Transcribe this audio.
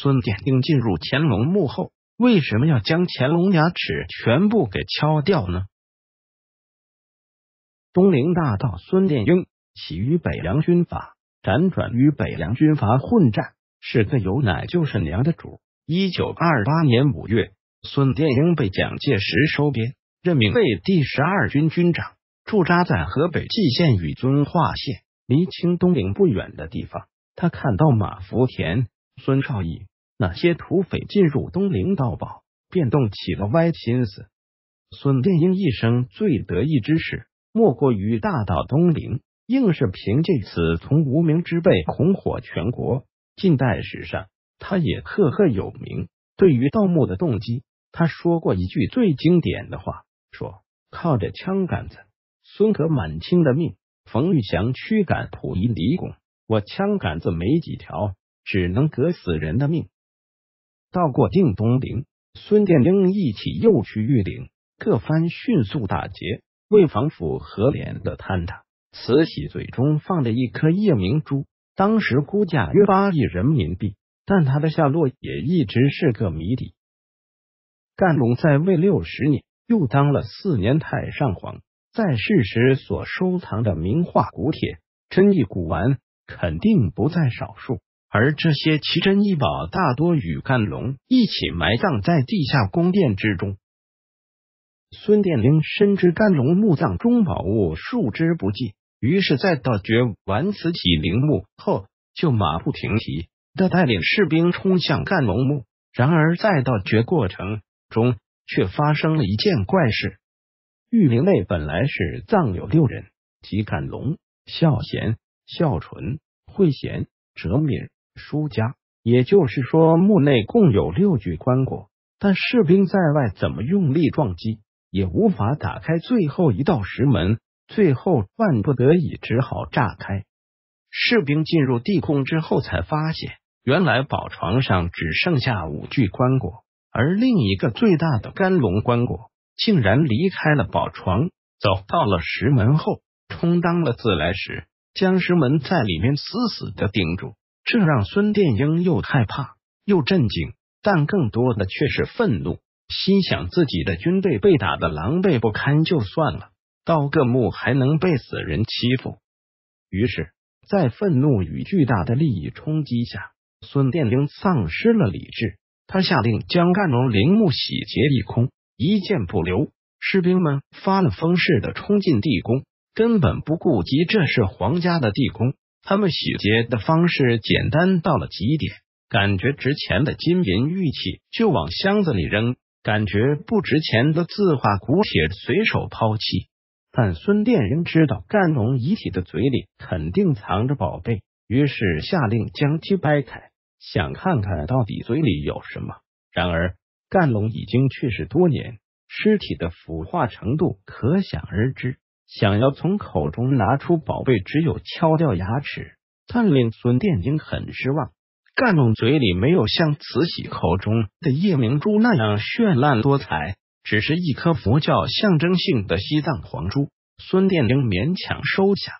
孙殿英进入乾隆墓后，为什么要将乾隆牙齿全部给敲掉呢？东陵大盗孙殿英起于北凉军阀，辗转于北凉军阀混战，是个有奶就是娘的主。一九二八年五月，孙殿英被蒋介石收编，任命为第十二军军长，驻扎在河北蓟县与遵化县，离清东陵不远的地方。他看到马福田。孙少义，那些土匪进入东陵盗宝，便动起了歪心思。孙殿英一生最得意之事，莫过于大盗东陵，硬是凭借此从无名之辈红火全国。近代史上，他也赫赫有名。对于盗墓的动机，他说过一句最经典的话：说靠着枪杆子，孙可满清的命；冯玉祥驱赶溥仪离宫，我枪杆子没几条。只能革死人的命。到过定东陵、孙殿英一起又去玉林，各番迅速打劫。为防府和脸的坍塌，慈禧嘴中放着一颗夜明珠，当时估价约八亿人民币，但他的下落也一直是个谜底。干隆在位六十年，又当了四年太上皇，在世时所收藏的名画、古帖、珍异古玩，肯定不在少数。而这些奇珍异宝大多与干龙一起埋葬在地下宫殿之中。孙殿英深知干龙墓葬中宝物数之不尽，于是在盗掘完此起陵墓后，就马不停蹄的带领士兵冲向干龙墓。然而在盗掘过程中，却发生了一件怪事：玉林内本来是葬有六人，即干龙、孝贤、孝纯、惠贤、哲敏。书家，也就是说，墓内共有六具棺椁，但士兵在外怎么用力撞击，也无法打开最后一道石门。最后万不得已，只好炸开。士兵进入地宫之后，才发现原来宝床上只剩下五具棺椁，而另一个最大的甘龙棺椁竟然离开了宝床，走到了石门后，充当了自来石，将石门在里面死死的顶住。这让孙殿英又害怕又震惊，但更多的却是愤怒。心想自己的军队被打的狼狈不堪就算了，盗个墓还能被死人欺负？于是，在愤怒与巨大的利益冲击下，孙殿英丧失了理智。他下令将干农陵墓洗劫一空，一箭不留。士兵们发了疯似的冲进地宫，根本不顾及这是皇家的地宫。他们洗劫的方式简单到了极点，感觉值钱的金银玉器就往箱子里扔，感觉不值钱的字画古帖随手抛弃。但孙殿英知道干龙遗体的嘴里肯定藏着宝贝，于是下令将其掰开，想看看到底嘴里有什么。然而干龙已经去世多年，尸体的腐化程度可想而知。想要从口中拿出宝贝，只有敲掉牙齿。但令孙殿英很失望，干龙嘴里没有像慈禧口中的夜明珠那样绚烂多彩，只是一颗佛教象征性的西藏黄珠。孙殿英勉强收下。